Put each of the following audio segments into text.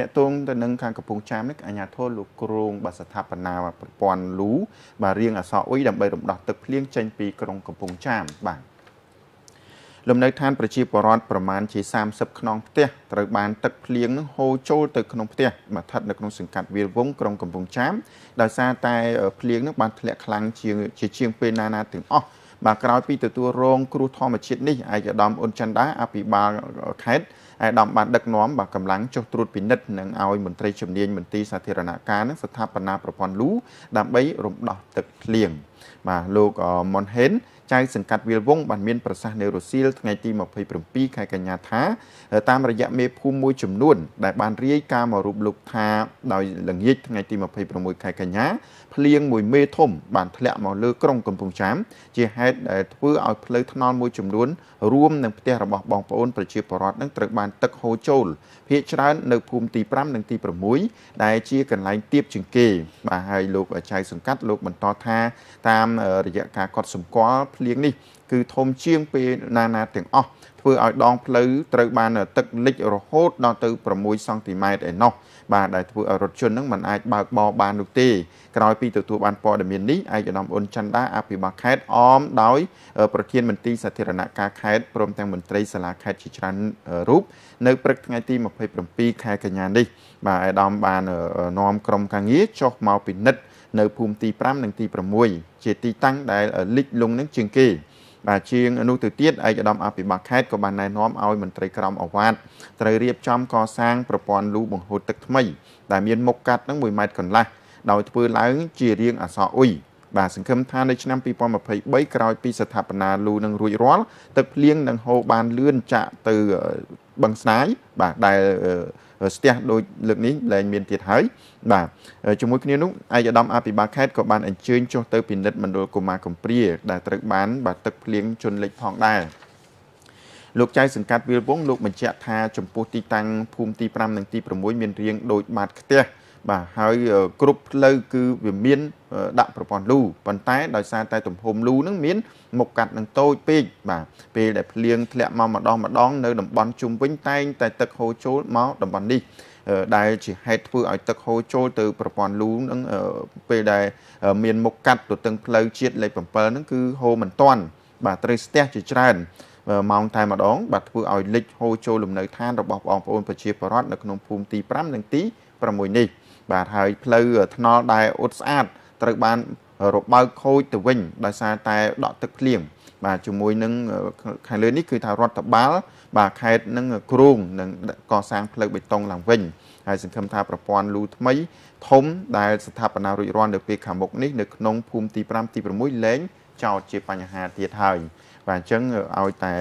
តកតងទៅនឹងខាងកំពង់ចាមនេះអាញាធរលោកគ្រូងបាទស្ថាបនាប្រព័ន្ធលូបាទរៀងអសអុយដើម្បីរំដោះទឹកភ្លៀងចេញពីក្រុងកំពង់ចាមបាទលំនៅឋានប្រជាពលរដ្ឋប្រមាណជា30ខ្នងផ្ទះត្រូវបានទឹកភ្លៀងនឹងហូរចូលទៅក្នុងផ្ទះមកឋិតនៅក្នុងសង្កាត់វាលវង ក្រុងកំពង់ចាមដោយសារតែភ្លៀងនឹងបានធ្លាក់ខ្លាំងជាងជាជាង ពេលណាណាទាំងអស់បាទក្រោយពីទទួលរងគ្រោះធម្មជាតិនេះឯកឧត្តមអ៊ុនចន្ទាអភិបាលខេត្តឯកឧត្តមបានដឹកនាំបាទកម្លាំងចុះត្រួតពិនិត្យនិងឲ្យមន្ត្រីជំនាញមន្ទីរសាធារណការនិងស្ថាបនាប្រព័ន្ធលូដើម្បីរំដោះទឹកភ្លៀង។បាទលោកមុនហេនចៅសង្កាត់វាលវងបានមានប្រសាសន៍នៅរុស្ស៊ីលថ្ងៃទី27ខែកញ្ញាថា តាមរយៈមេភូមិមួយចំនួន ដែលបានរាយការណ៍មករូបលោកថាដោយល្ងាចថ្ងៃទី26ខែកញ្ញាភ្លៀងមួយមេធំ បានធ្លាក់មកលើក្រុងកំពង់ចាមជាហេតុដែលធ្វើឲ្យផ្លូវថ្នល់មួយចំនួនរួមនឹងផ្ទះរបស់បងប្អូនប្រជាពលរដ្ឋនឹងត្រូវបានទឹកហូរចូលភ ieck ច្រើននៅភូមិទី5និងទី6ដែលជាកន្លែងទៀបជាងគេបាទហើយលោកចៅសង្កាត់លោកបន្តថាតាមតាមរយៈការកត់សម្គាល់ភ្លៀងនេះ គឺធំជាងពេលណាណាទាំងអស់ធ្វើឲ្យដងផ្លូវត្រូវបាន ទឹកលិចរហូតដល់ទៅ6សង់ទីម៉ែត្រឯណោះបាទដែលធ្វើឲ្យរថយន្តនឹងមិនអាចបើកបរបាននោះទេ ក្រោយពីទទួលបានព័ត៌មាននេះឯកឧត្តមអ៊ុនចាន់ដាអភិបាលខេត្តអមដោយប្រធានមន្ត្រីសាធារណការខេត្តព្រមទាំងមន្ត្រីសាលាខេត្តជាច្រើនរូបនៅព្រឹកថ្ងៃទី27ខែកញ្ញានេះបាទឯកឧត្តមបាននាំក្រុមការងារចុះមកពិនិត្យនៅភូមិទី5និងទី6ជាទីតាំងដែលលិចលងនឹងជាងគេ បាទជាងនោះទៅទៀតឯកឧត្តមអភិបាលខេត្តក៏បានណែនាំឲ្យមន្ត្រីក្រមអាវ៉ាត់ត្រូវរៀបចំកសាងប្រព័ន្ធលូបង្ហូរទឹកថ្មីដែលមានមុខកាត់នឹង1ម៉ែត្រកន្លះដោយធ្វើឡើងជារាងអសអ៊ុយបាទសង្ឃឹមថានៅឆ្នាំ2023ក្រោយពីស្ថាបនាលូនឹងរួចរាល់ទឹកភ្លៀងនឹងហូរបានលឿនចាក់ទៅបឹងស្នាយបាទដែលស្ទះដូចលើកនេះឡើងមានទៀតហើយ បាទជាមួយគ្នានោះឯកឧត្តមអភិបាលខេត្តក៏បានអញ្ជើញចុះ ទៅពិនិត្យមណ្ឌលកុមារកំព្រាដែលត្រូវបានបាទទឹកភ្លៀងជន់លិចផងដែរលោកចៅសង្កាត់វាលវងលោកបញ្ជាក់ថាចំពោះទីតាំងភូមិទី5និងទី6មានរាងដូចបាតខ្ទះបាទហើយគ្រប់ផ្លូវគឺវាមាន ដាក់ប្រព័ន្ធលូប៉ុន្តែដោយសារតែទំហំលូនឹងមានមុខកាត់នឹងតូចពេកបាទពេលដែលភ្លៀងធ្លាក់មកម្ដងម្ដងនៅតំបន់ជុំវិញតែង តែ ទឹកហូរចូលមកតំបន់នេះដែលជាហេតុធ្វើឲ្យទឹកហូរចូលទៅប្រព័ន្ធលូនឹងពេលដែលមានមុខកាត់ទទឹងផ្លូវជាតិលេខ7ហ្នឹងគឺហូរមិនទាន់ បាទត្រូវស្ទះជាច្រើនម៉ោងតែម្ដងបាទធ្វើឲ្យលិចហូរចូលលំនៅឋានរបស់បងប្អូនប្រជាពលរដ្ឋនៅក្នុងភូមិទី5និងទី6នេះបាទហើយផ្លូវថ្នល់ដែលអ៊ុតស្អាតត្រូវបានរបើកខូចទៅវិញដោយសារតែដក់ទឹកភ្លៀងបាទជាមួយនឹងខាងលើនេះគឺថារដ្ឋបាលបាទខេត្តនឹងគ្រូងនឹងកសាងផ្លូវបេតុងឡើងវិញហើយសង្ឃឹមថាប្រព័ន្ធលូថ្មី ធំ ដែលស្ថាបនារួចរាល់នៅពេលខាងមុខនេះនៅក្នុងភូមិទី5ទី6លែងចោតជាបញ្ហាទៀតហើយបាទអញ្ចឹងឲ្យតែ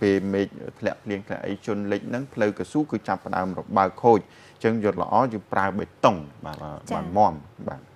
ពេលមេឃធ្លាក់ភ្លៀងធ្លាក់អីជន់លិចហ្នឹងផ្លូវកស៊ូគឺចាប់ផ្ដើមរបើកខូចអញ្ចឹងយត់ល្អគឺប្រើ បេតុងបាទបានមមបាទ